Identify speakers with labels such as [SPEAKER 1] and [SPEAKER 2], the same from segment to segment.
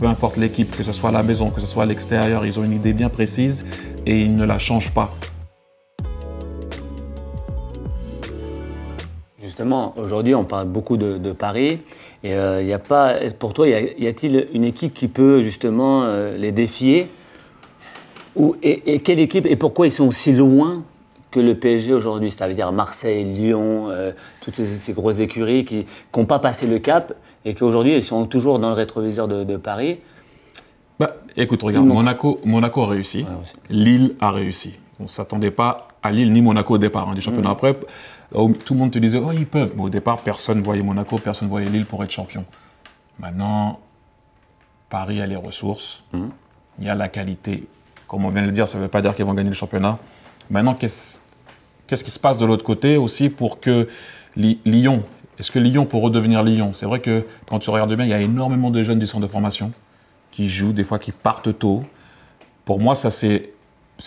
[SPEAKER 1] peu importe l'équipe, que ce soit à la maison, que ce soit à l'extérieur, ils ont une idée bien précise et ils ne la changent pas.
[SPEAKER 2] Justement, aujourd'hui, on parle beaucoup de, Paris. Et euh, a pas, pour toi, y a-t-il une équipe qui peut justement euh, les défier Ou, et, et, quelle équipe et pourquoi ils sont aussi loin que le PSG aujourd'hui, c'est-à-dire Marseille, Lyon, euh, toutes ces, grosses écuries qui n'ont pas passé le cap et qui aujourd'hui sont toujours dans le rétroviseur de, Paris.
[SPEAKER 1] Bah, écoute, regarde, Monaco, Monaco a réussi, ah, Lille a réussi. On ne s'attendait pas à Lille ni Monaco au départ hein, du championnat. Mm. Après, tout le monde te disait, oh, ils peuvent. Mais au départ, personne voyait Monaco, personne voyait Lille pour être champion. Maintenant, Paris a les ressources, mm. il y a la qualité. Comme on vient de le dire, ça ne veut pas dire qu'ils vont gagner le championnat. Maintenant, qu'est-ce qui se passe de l'autre côté aussi pour que Lyon, est-ce que Lyon peut redevenir Lyon C'est vrai que quand tu regardes bien, il y a énormément de jeunes du centre de formation qui jouent, des fois qui partent tôt. Pour moi, ça c'est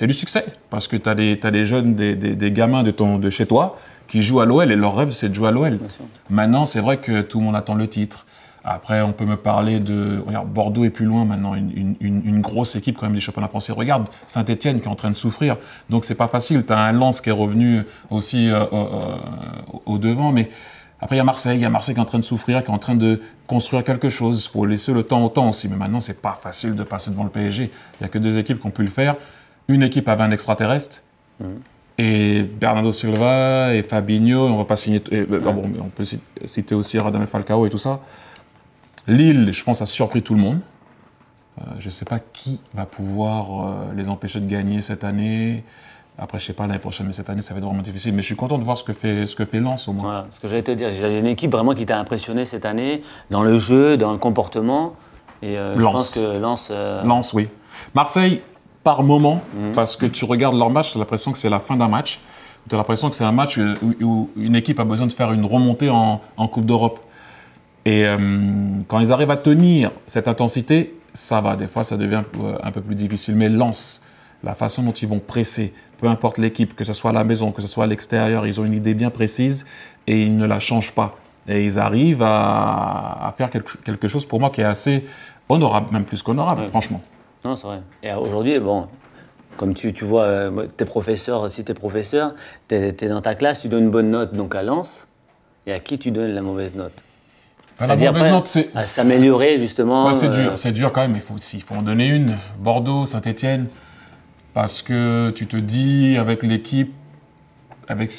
[SPEAKER 1] du succès parce que tu as, des jeunes, des, gamins de, ton, de chez toi qui jouent à l'OL et leur rêve c'est de jouer à l'OL. Maintenant, c'est vrai que tout le monde attend le titre. Après, on peut me parler de. Regarde, Bordeaux est plus loin maintenant, une, grosse équipe quand même du championnats français. Regarde Saint-Etienne qui est en train de souffrir. Donc, c'est pas facile. Tu as un Lens qui est revenu aussi euh, euh, euh, au devant. Mais après, il y a Marseille. Il y a Marseille qui est en train de souffrir, qui est en train de construire quelque chose. Il faut laisser le temps au temps aussi. Mais maintenant, c'est pas facile de passer devant le PSG. Il n'y a que deux équipes qui ont pu le faire. Une équipe avait un extraterrestre. Mm. et Bernardo Silva et Fabinho, on va pas signer, ah on peut citer aussi Radamel Falcao et tout ça. Lille, je pense, a surpris tout le monde. Euh, je ne sais pas qui va pouvoir euh, les empêcher de gagner cette année. Après, je ne sais pas l'année prochaine, mais cette année, ça va être vraiment difficile. Mais je suis content de voir ce que fait, ce que fait Lens au moins. ce que j'allais te
[SPEAKER 2] dire, j'ai une équipe vraiment qui t'a impressionné cette année, dans le jeu, dans le comportement. Et euh, je pense que Lens. Lens,
[SPEAKER 1] oui. Marseille, par moment, mhm. parce que tu regardes leur match, tu as l'impression que c'est la fin d'un match. Tu as l'impression que c'est un match où, une équipe a besoin de faire une remontée en Coupe d'Europe. Et euh, quand ils arrivent à tenir cette intensité, ça va. Des fois, ça devient euh, un peu plus difficile. Mais lance, la façon dont ils vont presser, peu importe l'équipe, que ce soit à la maison, que ce soit à l'extérieur, ils ont une idée bien précise et ils ne la changent pas. Et ils arrivent à, faire quelque, chose pour moi qui est assez honorable, même plus qu'honorable, franchement.
[SPEAKER 2] Non, c'est vrai. Et aujourd'hui, bon, comme tu, vois, euh, tes professeurs, si t'es professeur, t'es es dans ta classe, tu donnes une bonne note donc à Lens, et à qui tu donnes la mauvaise note
[SPEAKER 1] ah, à S'améliorer,
[SPEAKER 2] justement. c'est dur, euh, c'est
[SPEAKER 1] dur quand même. Il faut, faut en donner une. Bordeaux, Saint-Etienne. Parce que tu te dis, avec l'équipe, avec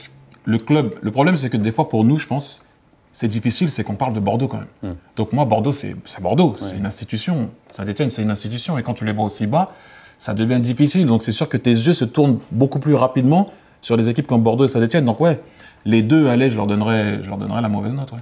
[SPEAKER 1] le club. Le problème, c'est que des fois, pour nous, je pense, c'est difficile, c'est qu'on parle de Bordeaux quand même. Hmm. Donc moi, Bordeaux, c'est Bordeaux. C'est une institution. Saint-Etienne, c'est une institution. Et quand tu les vois aussi bas, ça devient difficile. Donc c'est sûr que tes yeux se tournent beaucoup plus rapidement sur des équipes comme Bordeaux et Saint-Etienne. Donc ouais, les deux, allez, je leur donnerais je leur donnerai la mauvaise note.